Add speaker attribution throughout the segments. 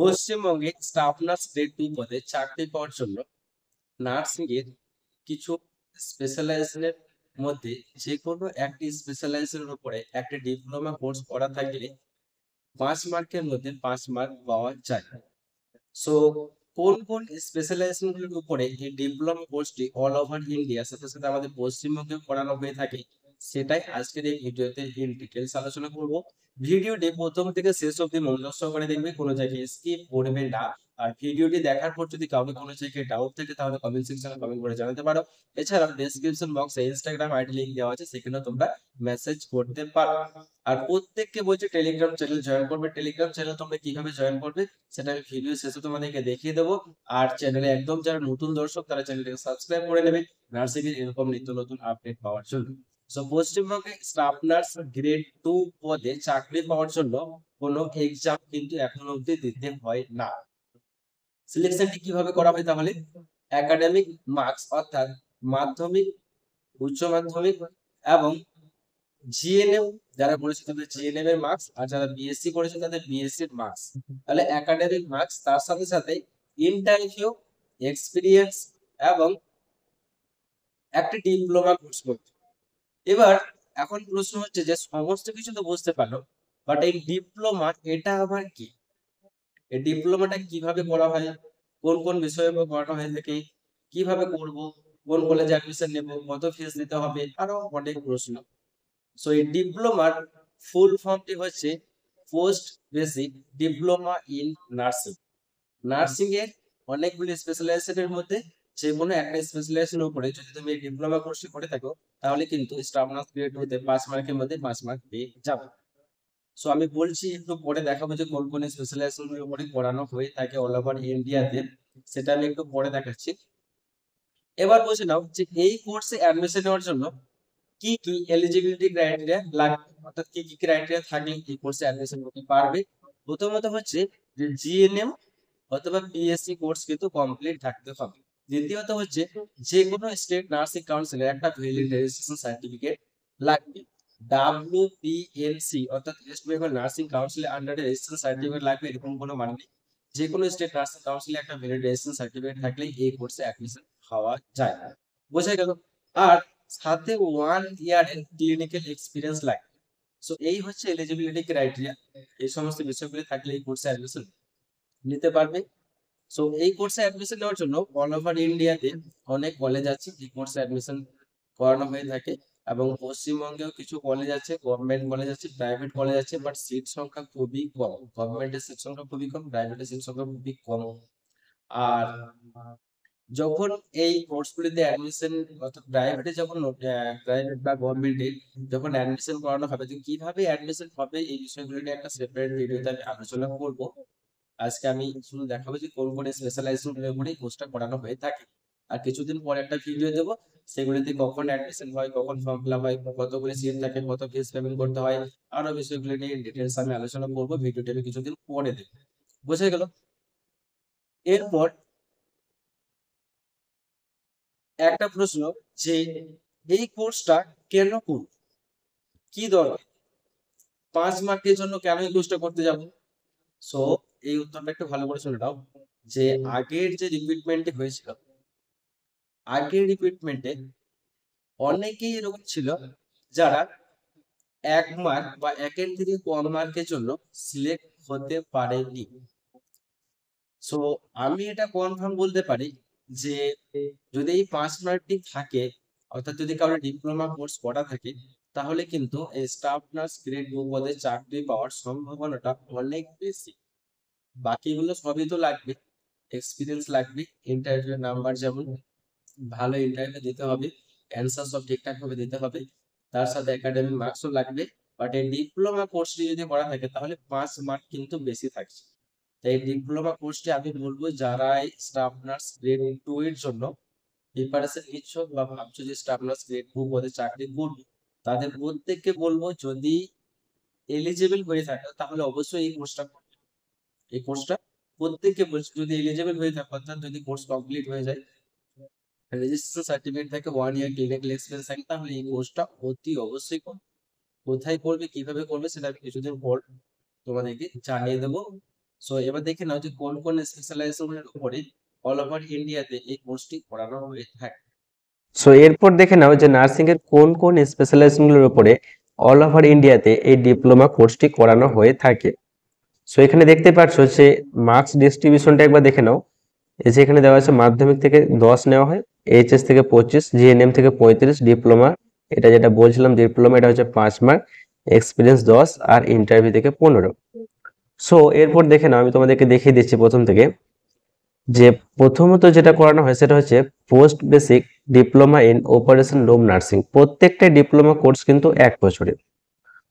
Speaker 1: পশ্চিমবঙ্গে staff nurse grade two পদে চাকরি পাওয়ার জন্য নার্সিং এর কিছু স্পেশালাইজেশনের মধ্যে যে কোনো একটি স্পেশালাইজেশনের উপরে একটি ডিপ্লোমা কোর্স করা থাকলে পাঁচ মার্কের মধ্যে পাঁচ মার্ক পাওয়া যায় সো কোন কোন স্পেশালাইজেশনগুলির উপরে এই ডিপ্লোমা কোর্সটি অল ওভার ইন্ডিয়া সাথে সাথে আমাদের পশ্চিমবঙ্গে করানো হয়ে থাকে সেটাই আজকের এই ভিডিওতে ইন ডিটেলস আলোচনা করব ভিডিওটি প্রথম থেকে শেষ অবধি মনোযোগ সহকারে দেখবে কোনো জায়গায় স্কিপ করবে না আর ভিডিওটি দেখার পর যদি কাউকে কোনো জায়গায় ডাউট থাকে তাহলে কমেন্ট সেকশনে কমেন্ট করে জানাতে পারো এছাড়া ডেসক্রিপশন বক্সে ইনস্টাগ্রাম আইডি লিঙ্ক দেওয়া আছে সেখানে তোমরা মেসেজ করতে পারো আর প্রত্যেককে বলছি টেলিগ্রাম চ্যানেল জয়েন করবে টেলিগ্রাম চ্যানেল তোমরা কিভাবে জয়েন করবে সেটা আমি ভিডিও শেষে তোমাদেরকে দেখিয়ে দেবো আর চ্যানেলে একদম যারা নতুন দর্শক তারা চ্যানেলটাকে সাবস্ক্রাইব করে নেবে নার্সিংয়ের এরকম নিত্য নতুন আপডেট পাওয়ার জন্য সো পশ্চিমবঙ্গে স্টাফনার্স গ্রেড টু পদে চাকরি পাওয়ার জন্য কোনো এক্সাম কিন্তু এখন অবধি দিতে হয় না
Speaker 2: সিলেকশনটি কিভাবে করা হয় তাহলে
Speaker 1: একাডেমিক মার্কস অর্থাৎ মাধ্যমিক উচ্চ মাধ্যমিক এবং জিএনএম যারা করেছে তাদের জিএনএম এর মার্কস আর যারা বিএসসি করেছে তাদের বিএসসি এর মার্কস তাহলে একাডেমিক মার্কস তার সাথে সাথে ইন্টারভিউ এক্সপিরিয়েন্স এবং একটা ডিপ্লোমা কোর্স করতে এবার এখন প্রশ্ন হচ্ছে যে সমস্ত কিছু তো বুঝতে পারলো বাট এই ডিপ্লোমা এটা আবার কি এই ডিপ্লোমাটা কিভাবে করা হয় কোন কোন বিষয়ে পড়ানো হয়ে থাকে কিভাবে করব কোন কলেজে অ্যাডমিশন নেব কত ফিস দিতে হবে আরো অনেক প্রশ্ন সো এই ডিপ্লোমার ফুল ফর্মটি হচ্ছে post basic diploma in nursing nursing এর অনেকগুলি স্পেশালাইজেশনের মধ্যে সেই কোনো একটা স্পেশালাইজেশনের উপরে যদি তুমি ডিপ্লোমা কোর্সটি করে থাকো তাহলে কিন্তু স্টাফনাস গ্রেড হতে পাঁচ মার্কের মধ্যে পাঁচ মার্ক পেয়ে যাবে সো আমি বলছি একটু পরে দেখাবো যে কোন কোন স্পেশালাইজেশনের উপরে পড়ানো হয়ে থাকে অল ওভার ইন্ডিয়াতে সেটা আমি একটু পরে দেখাচ্ছি এবার বুঝে নাও যে এই কোর্সে অ্যাডমিশন নেওয়ার জন্য কি কি এলিজিবিলিটি ক্রাইটেরিয়া লাগবে অর্থাৎ কি কি ক্রাইটেরিয়া থাকলে এই কোর্সে অ্যাডমিশন করতে পারবে প্রথমত হচ্ছে যে জিএনএম অথবা পিএসসি কোর্স কিন্তু কমপ্লিট থাকতে হবে দ্বিতীয়ত হচ্ছে যে কোনো স্টেট নার্সিং কাউন্সিলের একটা ভ্যালিড রেজিস্ট্রেশন সার্টিফিকেট লাগবে ডাব্লিউপিএনসি অর্থাৎ ওয়েস্ট বেঙ্গল নার্সিং কাউন্সিলের আন্ডারে রেজিস্ট্রেশন সার্টিফিকেট লাগবে এরকম কোনো মানে নেই যে কোনো স্টেট নার্সিং কাউন্সিলে একটা ভ্যালিড রেজিস্ট্রেশন সার্টিফিকেট থাকলে এই কোর্সে অ্যাডমিশন হওয়া যায় বোঝা গেল আর সাথে ওয়ান ইয়ারের ক্লিনিক্যাল এক্সপিরিয়েন্স লাগবে সো এই হচ্ছে এলিজিবিলিটি ক্রাইটেরিয়া এই সমস্ত বিষয়গুলি থাকলে এই কোর্সে অ্যাডমিশন নিতে পারবে সো এই কোর্সে অ্যাডমিশন নেওয়ার জন্য অল ওভার ইন্ডিয়াতে অনেক কলেজ আছে এই কোর্সে অ্যাডমিশন করানো হয়ে থাকে এবং পশ্চিমবঙ্গেও কিছু কলেজ আছে গভর্নমেন্ট কলেজ আছে প্রাইভেট কলেজ আছে বাট সিট সংখ্যা খুবই কম গভর্নমেন্টের সিট সংখ্যা খুবই কম প্রাইভেটের সিট সংখ্যা খুবই কম আর যখন এই কোর্সগুলিতে অ্যাডমিশন অর্থাৎ প্রাইভেটে যখন প্রাইভেট বা গভর্নমেন্টে যখন অ্যাডমিশন করানো হবে কিভাবে অ্যাডমিশন হবে এই বিষয়গুলি নিয়ে একটা সেপারেট ভিডিওতে আমি আলোচনা করবো আজকে আমি শুধু দেখাবো যে কোন কোন স্পেশালাইজড রুটের উপরে কোর্সটা করানো হয়ে থাকে আর কিছুদিন পর একটা ভিডিও দেব সেগুলিতে কখন অ্যাডমিশন হয় কখন ফর্ম ফিল হয় কতগুলি সিট থাকে কত ফিস পেমেন্ট করতে হয় আরো বিষয়গুলো নিয়ে ডিটেলস আমি আলোচনা করবো ভিডিওটা আমি কিছুদিন পরে দেব বুঝে গেল এরপর একটা প্রশ্ন যে এই কোর্সটা কেন করব কি দরকার পাঁচ মার্কের জন্য কেন এই কোর্সটা করতে যাব সো এই উত্তরটা একটু ভালো করে শুনে নাও যে আগের যে রিক্রুটমেন্ট হয়েছিল আগের রিক্রুটমেন্টে অনেকেই এরকম ছিল যারা এক মার্ক বা একের থেকে কম মার্কের জন্য সিলেক্ট হতে পারেনি সো আমি এটা কনফার্ম বলতে পারি যে যদি এই পাঁচ মার্কটি থাকে অর্থাৎ যদি কারোর ডিপ্লোমা কোর্স করা থাকে তাহলে কিন্তু এই স্টাফ নার্স গ্রেড দু পদে চাকরি পাওয়ার সম্ভাবনাটা অনেক বেশি বাকিগুলো সবই তো লাগবে এক্সপিরিয়েন্স লাগবে ইন্টারভিউ নাম্বার যেমন ভালো ইন্টারভিউ দিতে হবে অ্যান্সার সব ঠিকঠাক ভাবে দিতে হবে তার সাথে একাডেমিক মার্কসও লাগবে বাট এই ডিপ্লোমা কোর্সটি যদি করা থাকে তাহলে পাঁচ মার্ক কিন্তু বেশি থাকছে তাই ডিপ্লোমা কোর্সটি আমি বলবো যারা স্টাফ নার্স গ্রেড টু এর জন্য প্রিপারেশন নিচ্ছ বা ভাবছো যে স্টাফনার্স গ্রেড বুক পদে চাকরি করবে তাদের প্রত্যেককে বলবো যদি এলিজেবল হয়ে থাকে তাহলে অবশ্যই এই কোর্সটা করবে এই কোর্সটা প্রত্যেককে বলছি যদি এলিজেবল হয়ে থাকে অর্থাৎ যদি কোর্স কমপ্লিট হয়ে যায় রেজিস্ট্রেশন সার্টিফিকেট থাকে ওয়ান ইয়ার ক্লিনিক্যাল এক্সপিরিয়েন্স থাকে তাহলে এই কোর্সটা অতি অবশ্যই করবে কোথায় করবে কিভাবে করবে সেটা আমি কিছুদিন পর তোমাদেরকে জানিয়ে দেবো সো এবার দেখে নাও যে কোন কোন স্পেশালাইজেশনের উপরে অল ওভার ইন্ডিয়াতে এই কোর্সটি পড়ানো হয়ে থাকে সো এরপর দেখে নাও যে নার্সিং এর কোন কোন স্পেশালাইজেশনগুলোর উপরে অল ওভার ইন্ডিয়াতে এই ডিপ্লোমা কোর্সটি করানো হয়ে থাকে সো এখানে দেখতে পাচ্ছ যে মার্কস ডিস্ট্রিবিউশনটা একবার দেখে নাও এই যে এখানে দেওয়া আছে মাধ্যমিক থেকে দশ নেওয়া হয় এইচএস থেকে পঁচিশ জিএনএম থেকে পঁয়ত্রিশ ডিপ্লোমা এটা যেটা বলছিলাম ডিপ্লোমা এটা হচ্ছে পাঁচ মার্ক এক্সপিরিয়েন্স দশ আর ইন্টারভিউ থেকে পনেরো সো এরপর দেখে নাও আমি তোমাদেরকে দেখিয়ে দিচ্ছি প্রথম থেকে যে প্রথমত যেটা করানো হয় সেটা হচ্ছে post basic diploma in operation room nursing প্রত্যেকটা ডিপ্লোমা কোর্স কিন্তু এক বছরের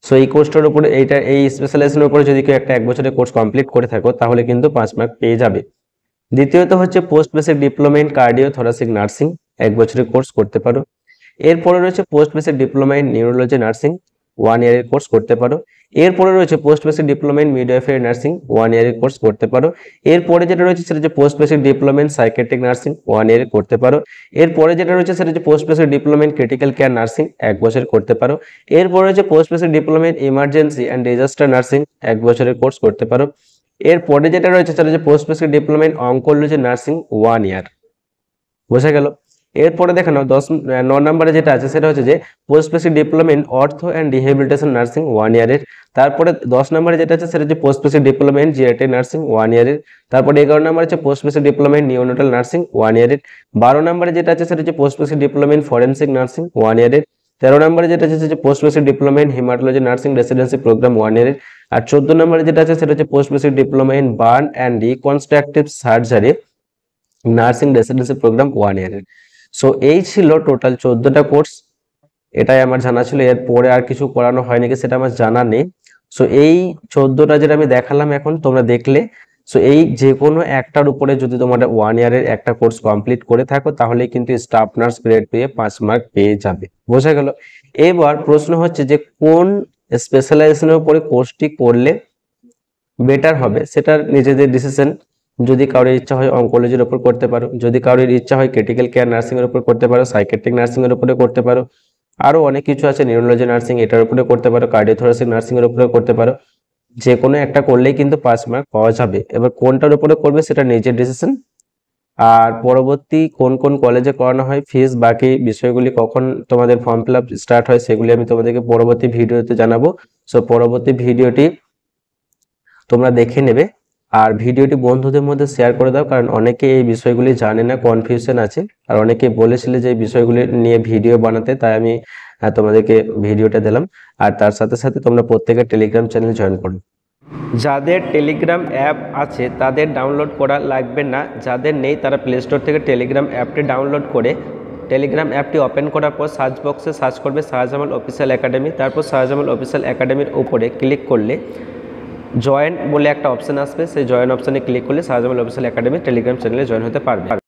Speaker 1: সো এই কোর্সটার উপরে এইটা এই স্পেশালাইজেশনের উপরে যদি কেউ একটা এক বছরের কোর্স কমপ্লিট করে থাকো তাহলে কিন্তু পাঁচ মার্ক পেয়ে যাবে দ্বিতীয়ত হচ্ছে post basic diploma in cardio nursing এক বছরের কোর্স করতে পারো এরপরে রয়েছে post basic diploma in neurology nursing one ইয়ারের কোর্স করতে পারো এরপরে রয়েছে post basic diploma in midwifery nursing one ইয়ারের কোর্স করতে পারো এরপরে যেটা রয়েছে সেটা হচ্ছে post basic diploma in psychiatric nursing one ইয়ারে করতে পারো এরপরে যেটা রয়েছে সেটা হচ্ছে post basic diploma in critical care nursing এক বছরের করতে পারো এরপরে রয়েছে post basic diploma in emergency and disaster nursing এক বছরের কোর্স করতে পারো এরপরে যেটা রয়েছে সেটা হচ্ছে post basic diploma in oncology nursing one year বোঝা গেল এরপরে দেখে নাও দশ ন নম্বরে যেটা আছে সেটা হচ্ছে যে post basic diploma in ortho and rehabilitation nursing one ইয়ারের তারপরে দশ নম্বরে যেটা আছে সেটা হচ্ছে post basic diploma in geriatric nursing one ইয়ারের তারপরে এগারো নম্বর আছে post basic diploma in neonatal nursing one ইয়ারের বারো নম্বরে যেটা আছে সেটা হচ্ছে post basic diploma in forensic nursing one ইয়ারের তেরো নম্বরে যেটা আছে সেটা post basic diploma in haematology nursing residency programme one ইয়ারের আর চোদ্দ নম্বরে যেটা আছে সেটা হচ্ছে post basic diploma in burn and reconstructive surgery nursing residency programme one ইয়ারের সো এই ছিল টোটাল চোদ্দটা কোর্স এটাই আমার জানা ছিল এর পরে আর কিছু করানো হয় নাকি সেটা আমার জানা নেই সো এই চোদ্দটা যেটা আমি দেখালাম এখন তোমরা দেখলে সো এই যে কোনো একটার উপরে যদি তোমার ওয়ান ইয়ারের একটা কোর্স কমপ্লিট করে থাকো তাহলে কিন্তু স্টাফ নার্স গ্রেড পেয়ে পাঁচ মার্ক পেয়ে যাবে বোঝা গেল এবার প্রশ্ন হচ্ছে যে কোন স্পেশালাইজেশনের উপরে কোর্সটি করলে বেটার হবে সেটার নিজেদের ডিসিশন যদি কারোর ইচ্ছা হয় অঙ্কোলজির ওপর করতে পারো যদি কারোর ইচ্ছা হয় ক্রিটিক্যাল কেয়ার নার্সিংয়ের উপর করতে পারো সাইকেট্রিক নার্সিংয়ের উপরে করতে পারো আরও অনেক কিছু আছে নিউরোলজি নার্সিং এটার উপরে করতে পারো কার্ডিওথোরাসিক নার্সিংয়ের উপরে করতে পারো যে কোনো একটা করলেই কিন্তু পাঁচ মার্ক পাওয়া যাবে এবার কোনটার উপরে করবে সেটা নিজের ডিসিশন আর পরবর্তী কোন কোন কলেজে করানো হয় ফিস বাকি বিষয়গুলি কখন তোমাদের ফর্ম ফিল স্টার্ট হয় সেগুলি আমি তোমাদেরকে পরবর্তী ভিডিওতে জানাবো সো পরবর্তী ভিডিওটি তোমরা দেখে নেবে আর ভিডিওটি বন্ধুদের মধ্যে শেয়ার করে দাও কারণ অনেকে এই বিষয়গুলি জানে না কনফিউশন আছে আর অনেকে বলেছিলে যে এই বিষয়গুলি নিয়ে ভিডিও বানাতে তাই আমি তোমাদেরকে ভিডিওটা দিলাম আর তার সাথে সাথে তোমরা প্রত্যেকের টেলিগ্রাম চ্যানেল জয়েন করো যাদের টেলিগ্রাম অ্যাপ আছে তাদের ডাউনলোড করা লাগবে না যাদের নেই তারা প্লে স্টোর থেকে টেলিগ্রাম অ্যাপটি ডাউনলোড করে টেলিগ্রাম অ্যাপটি ওপেন করার পর সার্চ বক্সে সার্চ করবে শাহজামাল অফিসিয়াল একাডেমি তারপর শাহজামাল অফিসিয়াল একাডেমির উপরে ক্লিক করলে জয়েন বলে একটা অপশান আসবে সেই জয়েন অপশানে ক্লিক করলে শাহজামাল অফিসিয়াল একাডেমি টেলিগ্রাম চ্যানেলে জয়েন হতে পারবে